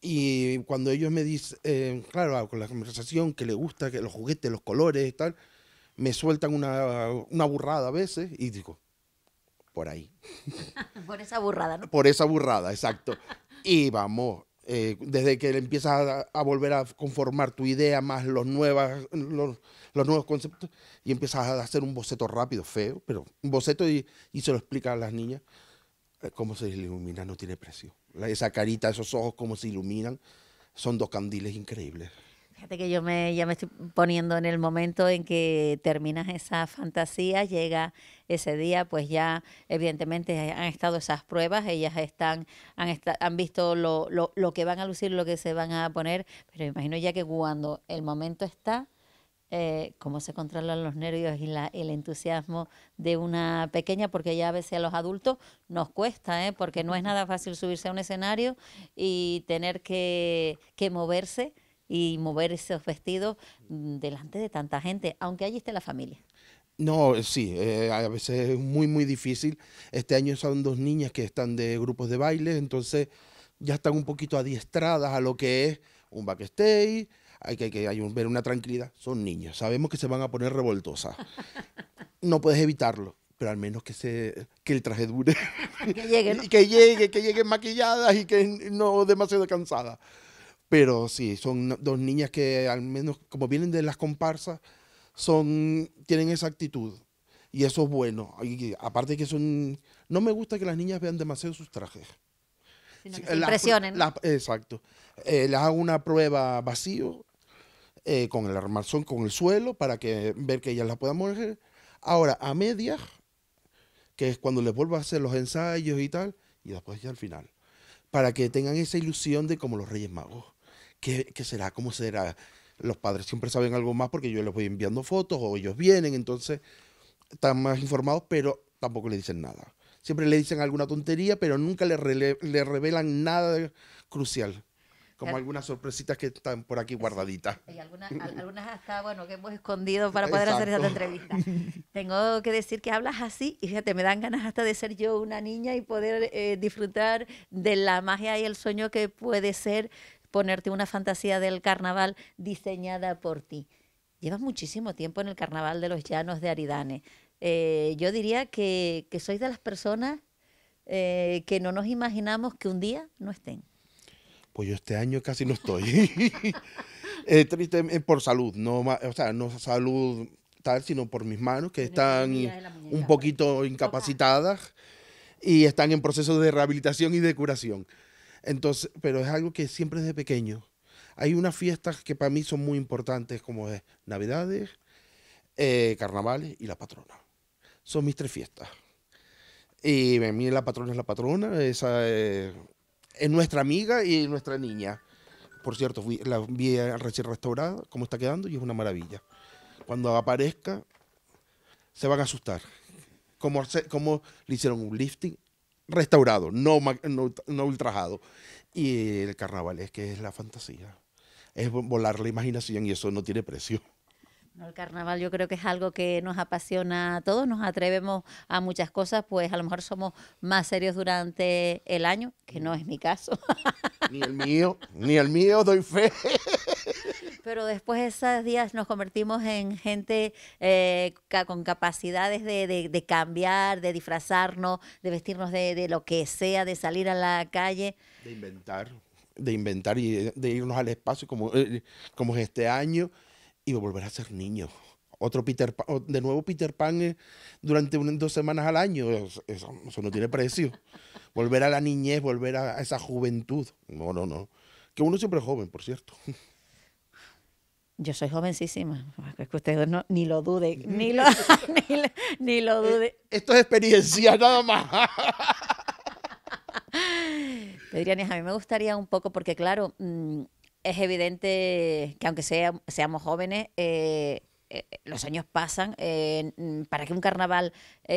Y cuando ellos me dicen, eh, claro, con la conversación que les gusta, que los juguetes, los colores y tal, me sueltan una, burrada a veces y digo, por ahí. por esa burrada, ¿no? Por esa burrada, exacto. Y vamos, eh, desde que empiezas a, a, volver a conformar tu idea más los, nuevas, los, nuevos conceptos y empiezas a hacer un boceto rápido, feo, pero un boceto y, y se lo explica a las niñas eh, cómo se ilumina, no tiene precio. esa carita, esos ojos, cómo se iluminan, son dos candiles increíbles. Fíjate que yo me, ya me estoy poniendo en el momento en que terminas esa fantasía, llega ese día, pues ya evidentemente han estado esas pruebas, ellas están, han, han visto lo, lo, lo, que van a lucir, lo que se van a poner, pero me imagino ya que cuando el momento está, eh, cómo se controlan los nervios y la, el entusiasmo de una pequeña, porque ya a veces a los adultos nos cuesta, ¿eh? porque no es nada fácil subirse a un escenario y tener que, que moverse y mover esos vestidos mm, delante de tanta gente, aunque allí esté la familia. No, eh, sí, eh, a veces es muy, muy difícil. Este año son dos niñas que están de grupos de baile, entonces ya están un poquito adiestradas a lo que es un backstage, hay que, ver una tranquilidad. Son niños, sabemos que se van a poner revoltosas. No puedes evitarlo pero al menos que se el traje dure. que llegue, que llegue, que llegue maquilladas y que no demasiado cansadas. Pero sí, son dos niñas que al menos como vienen de las comparsas, son, tienen esa actitud. Y eso es bueno. aparte que son... No me gusta que las niñas vean demasiado sus trajes. exacto. Eh, les hago una prueba vacío eh, con el armazón, con el suelo, para que ver que ellas la puedan mover. Ahora, a medias, que es cuando les vuelvo a hacer los ensayos y tal, y después ya al final. Para que tengan esa ilusión de como los Reyes Magos. ¿qué, será? ¿Cómo será? Los padres siempre saben algo más porque yo les voy enviando fotos o ellos vienen, entonces están más informados, pero tampoco le dicen nada. Siempre le dicen alguna tontería, pero nunca le, le revelan nada crucial como algunas sorpresitas que están por aquí guardaditas. Y algunas, algunas hasta, bueno, que hemos escondido para poder hacer esta entrevista. Tengo que decir que hablas así y fíjate, me dan ganas hasta de ser yo una niña y poder eh, disfrutar de la magia y el sueño que puede ser ponerte una fantasía del carnaval diseñada por ti. Llevas muchísimo tiempo en el carnaval de los llanos de Aridane. Eh, yo diría que, sois de las personas eh, que no nos imaginamos que un día no estén. Pues yo este año casi no estoy. eh, triste por salud, no, o sea, no salud tal, sino por mis manos que están un poquito incapacitadas y están en proceso de rehabilitación y de curación. Entonces, pero es algo que siempre desde pequeño. Hay unas fiestas que para mí son muy importantes, como es Navidades, eh, Carnavales y la patrona. Son mis tres fiestas. Y para mí la patrona es la patrona, eh, es, nuestra amiga y nuestra niña. Por cierto, la vi recién restaurada, cómo está quedando, y es una maravilla. Cuando aparezca, se van a asustar. Como, como le hicieron un lifting restaurado, no, no, ultrajado. Y el carnaval es que es la fantasía, es volar la imaginación y eso no tiene precio. El carnaval yo creo que es algo que nos apasiona a todos, nos atrevemos a muchas cosas, pues a lo mejor somos más serios durante el año, que no es mi caso. Ni el mío, ni el mío, doy fe. Pero después de esos días nos convertimos en gente eh, con capacidades de, cambiar, de disfrazarnos, de vestirnos de, lo que sea, de salir a la calle. De inventar de inventar y de, irnos al espacio como, eh, como este año y volver a ser niño. Otro Peter de nuevo Peter Pan eh, durante unas dos semanas al año, eso, no tiene precio. Volver a la niñez, volver a, esa juventud. No, no, no. Que uno siempre es joven, por cierto. Yo soy jovencísima, es que ustedes no, ni lo duden, ni lo, ni, lo eh, duden. Esto es experiencia nada más. a mí me gustaría un poco, porque claro, mm, es evidente que aunque seamos jóvenes, eh, eh, los años pasan. Eh, para que un carnaval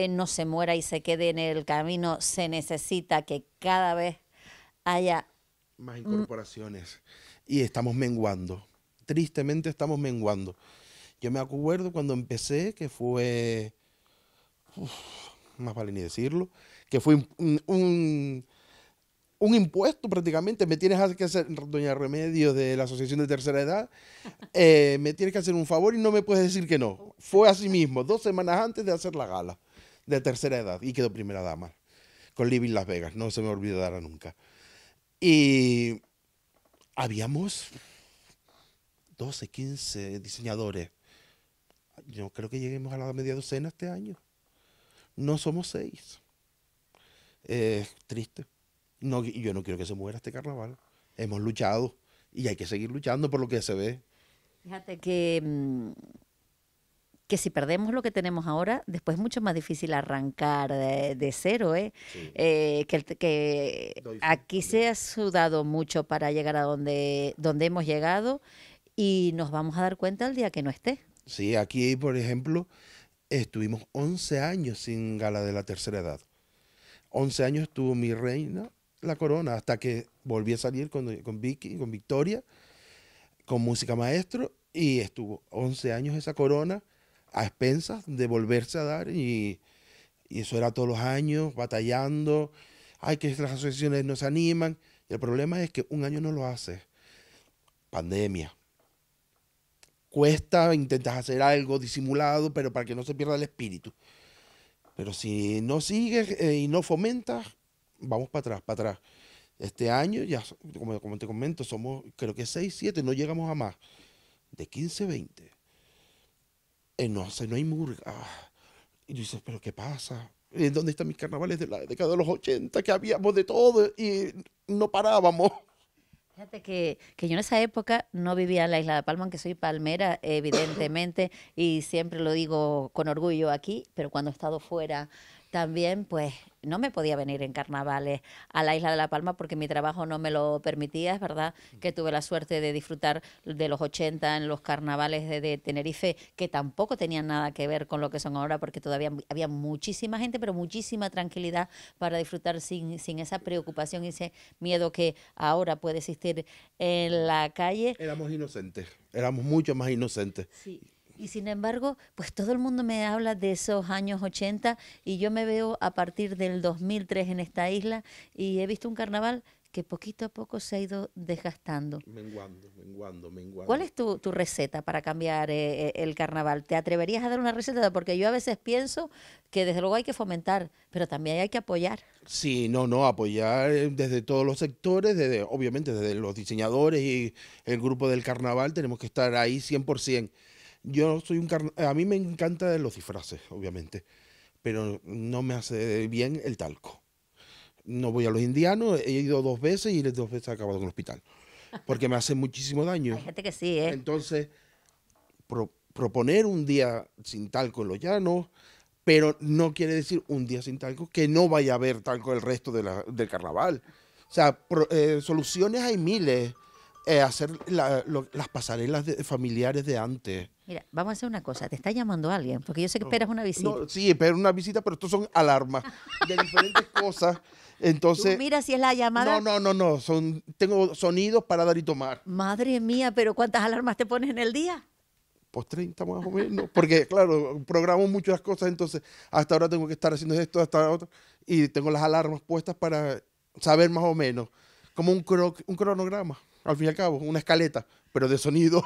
no se muera y se quede en el camino, se necesita que cada vez haya... Más incorporaciones. Y estamos menguando. Tristemente estamos menguando. Yo me acuerdo cuando empecé, que fue... más vale ni decirlo, que fue un un impuesto prácticamente. Me tienes que hacer, doña Remedio, de la Asociación de Tercera Edad, eh, me tienes que hacer un favor y no me puedes decir que no. Fue así mismo, dos semanas antes de hacer la gala de Tercera Edad y quedó primera dama con Living Las Vegas, no se me olvidará nunca. Y habíamos 12, 15 diseñadores. Yo creo que lleguemos a la media docena este año. No somos seis. triste no, yo no quiero que se muera este carnaval. Hemos luchado y hay que seguir luchando por lo que se ve. Fíjate que, mm, que si perdemos lo que tenemos ahora, después es mucho más difícil arrancar de, cero. ¿eh? eh que, aquí se ha sudado mucho para llegar a donde, donde hemos llegado y nos vamos a dar cuenta el día que no esté. Sí, aquí, por ejemplo, estuvimos 11 años sin gala de la tercera edad. 11 años estuvo mi reina la corona hasta que volví a salir con, Vicky, con Victoria, con música maestro y estuvo 11 años esa corona a expensas de volverse a dar y, eso era todos los años, batallando, hay que las asociaciones se animan. el problema es que un año no lo haces. Pandemia. Cuesta, intentas hacer algo disimulado, pero para que no se pierda el espíritu. Pero si no sigues eh, y no fomentas, vamos para atrás, para atrás. Este año ya, como, te comento, somos creo que 6, 7, no llegamos a más. De 15, 20. Eh, no, no hay murga. Y yo dices, pero ¿qué pasa? Eh, ¿Dónde están mis carnavales de la década de los 80 que habíamos de todo y no parábamos? Fíjate que, que, yo en esa época no vivía en la isla de Palma, aunque soy palmera, evidentemente, y siempre lo digo con orgullo aquí, pero cuando he estado fuera también, pues, no me podía venir en carnavales a la isla de La Palma porque mi trabajo no me lo permitía. Es verdad que tuve la suerte de disfrutar de los 80 en los carnavales de, Tenerife, que tampoco tenían nada que ver con lo que son ahora, porque todavía había muchísima gente, pero muchísima tranquilidad para disfrutar sin, sin esa preocupación y ese miedo que ahora puede existir en la calle. Éramos inocentes, éramos mucho más inocentes. Sí. Y sin embargo, pues todo el mundo me habla de esos años 80 y yo me veo a partir del 2003 en esta isla y he visto un carnaval que poquito a poco se ha ido desgastando. Menguando, menguando, menguando. ¿Cuál es tu, tu receta para cambiar eh, eh, el carnaval? ¿Te atreverías a dar una receta? Porque yo a veces pienso que desde luego hay que fomentar, pero también hay que apoyar. Sí, no, no, apoyar eh, desde todos los sectores, desde, obviamente desde los diseñadores y el grupo del carnaval, tenemos que estar ahí 100%. Yo soy un A mí me encantan los disfraces, obviamente, pero no me hace bien el talco. No voy a los indianos, he ido dos veces y dos veces he acabado en el hospital. Porque me hace muchísimo daño. Hay gente que sí, ¿eh? Entonces, proponer un día sin talco en los llanos, pero no quiere decir un día sin talco que no vaya a haber talco el resto del carnaval. O sea, eh, soluciones hay miles. Eh, hacer las pasarelas de, familiares de antes, Mira, vamos a hacer una cosa. Te está llamando alguien, porque yo sé que esperas una visita. sí, espero una visita, pero esto son alarmas de diferentes cosas. Entonces. mira si es la llamada. No, no, no, no. tengo sonidos para dar y tomar. Madre mía, pero ¿cuántas alarmas te pones en el día? Pues 30 más o menos. Porque, claro, programo muchas cosas, entonces hasta ahora tengo que estar haciendo esto, hasta otro. Y tengo las alarmas puestas para saber más o menos. Como un cronograma al fin y al cabo, una escaleta, pero de sonido.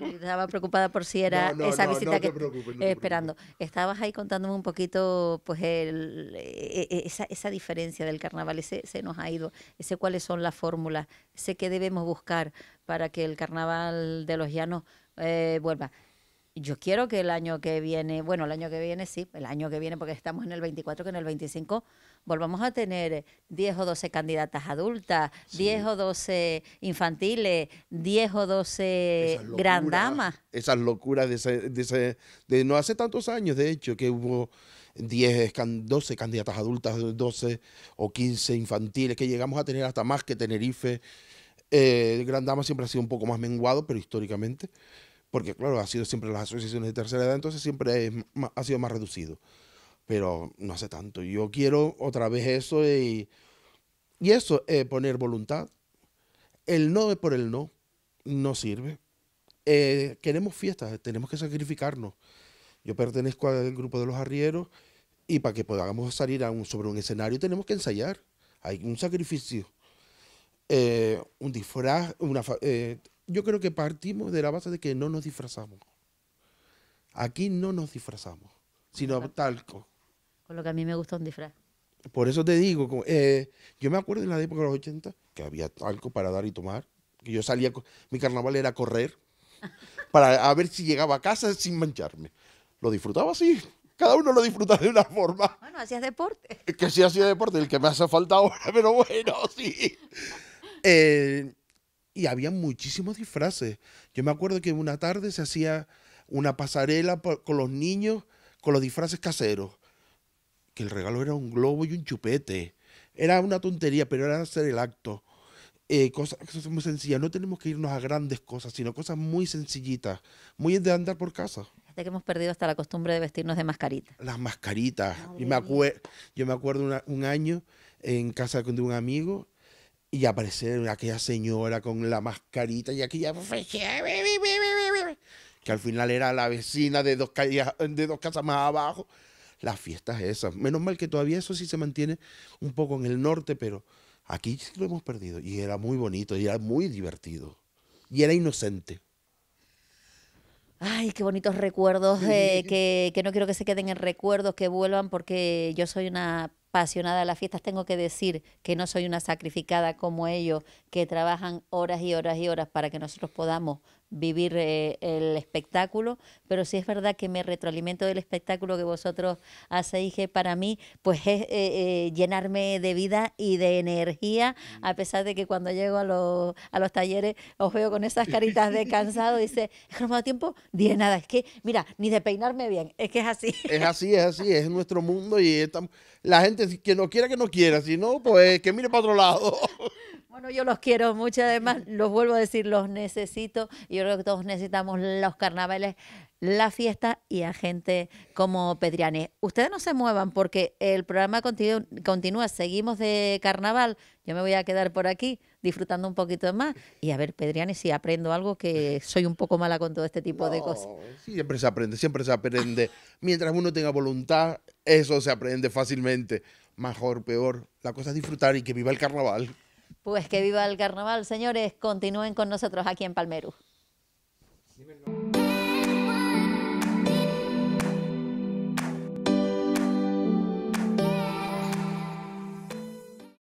Estaba preocupada por si era no, no, esa no, visita que esperando. Estabas ahí contándome un poquito, pues, e, e, esa, esa, diferencia del carnaval, ese se nos ha ido, ese cuáles son las fórmulas, sé qué debemos buscar para que el carnaval de los llanos eh, vuelva yo quiero que el año que viene, bueno, el año que viene sí, el año que viene, porque estamos en el 24, que en el 25 volvamos a tener 10 o 12 candidatas adultas, 10 o 12 infantiles, 10 o 12 grand damas Esas locuras de, no hace tantos años, de hecho, que hubo 10, 12 candidatas adultas, 12 o 15 infantiles, que llegamos a tener hasta más que Tenerife. Eh, dama siempre ha sido un poco más menguado, pero históricamente porque claro, ha sido siempre las asociaciones de tercera edad, entonces siempre ha sido más reducido, pero no hace tanto. Yo quiero otra vez eso y, y eso, eh, poner voluntad. El no por el no no sirve. Eh, queremos fiestas, tenemos que sacrificarnos. Yo pertenezco al grupo de los arrieros y para que podamos salir sobre un escenario tenemos que ensayar. Hay un sacrificio. Eh, un disfraz, una, eh, yo creo que partimos de la base de que no nos disfrazamos. Aquí no nos disfrazamos, sino talco. Con lo que a mí me gusta un disfraz. Por eso te digo, eh, yo me acuerdo en la época de los 80 que había talco para dar y tomar, que yo salía, mi carnaval era correr para a ver si llegaba a casa sin mancharme. Lo disfrutaba así, cada uno lo disfrutaba de una forma. Bueno, hacías deporte. Que sí hacía deporte, el que me hace falta ahora, pero bueno, sí. Eh, y había muchísimos disfraces. Yo me acuerdo que una tarde se hacía una pasarela con los niños con los disfraces caseros, que el regalo era un globo y un chupete. Era una tontería, pero era hacer el acto. Eh, cosas, muy sencillas, no tenemos que irnos a grandes cosas, sino cosas muy sencillitas, muy de andar por casa. De que hemos perdido hasta la costumbre de vestirnos de mascarita. Las mascaritas. Ah, yo me, acuerdo un año en casa de un amigo y aparecer aquella señora con la mascarita y aquella que al final era la vecina de dos, casas más abajo. Las fiestas esas. Menos mal que todavía eso sí se mantiene un poco en el norte, pero aquí sí lo hemos perdido. Y era muy bonito, y era muy divertido. Y era inocente. Ay, qué bonitos recuerdos eh, que, que, no quiero que se queden en recuerdos, que vuelvan, porque yo soy una apasionada a las fiestas, tengo que decir que no soy una sacrificada como ellos, que trabajan horas y horas y horas para que nosotros podamos vivir eh, el espectáculo, pero sí es verdad que me retroalimento del espectáculo que vosotros hacéis, que para mí pues es eh, eh, llenarme de vida y de energía, a mm. pesar de que cuando llego a los, a los talleres os veo con esas caritas de cansado, dice, es que no me tiempo, de nada, es que, mira, ni de peinarme bien, es que es así. Es así, es así, es nuestro mundo y la gente que no quiera, que no quiera, si no, pues que mire para otro lado. Bueno, yo los quiero mucho, además, los vuelvo a decir, los necesito. Yo creo que todos necesitamos los carnavales, la fiesta y a gente como Pedriani. Ustedes no se muevan porque el programa continúa, seguimos de carnaval. Yo me voy a quedar por aquí disfrutando un poquito más y a ver, Pedriani, si aprendo algo que soy un poco mala con todo este tipo de cosas. Siempre se aprende, siempre se aprende. Mientras uno tenga voluntad, eso se aprende fácilmente. Mejor, peor. La cosa es disfrutar y que viva el carnaval. Pues que viva el carnaval, señores. Continúen con nosotros aquí en Palmero.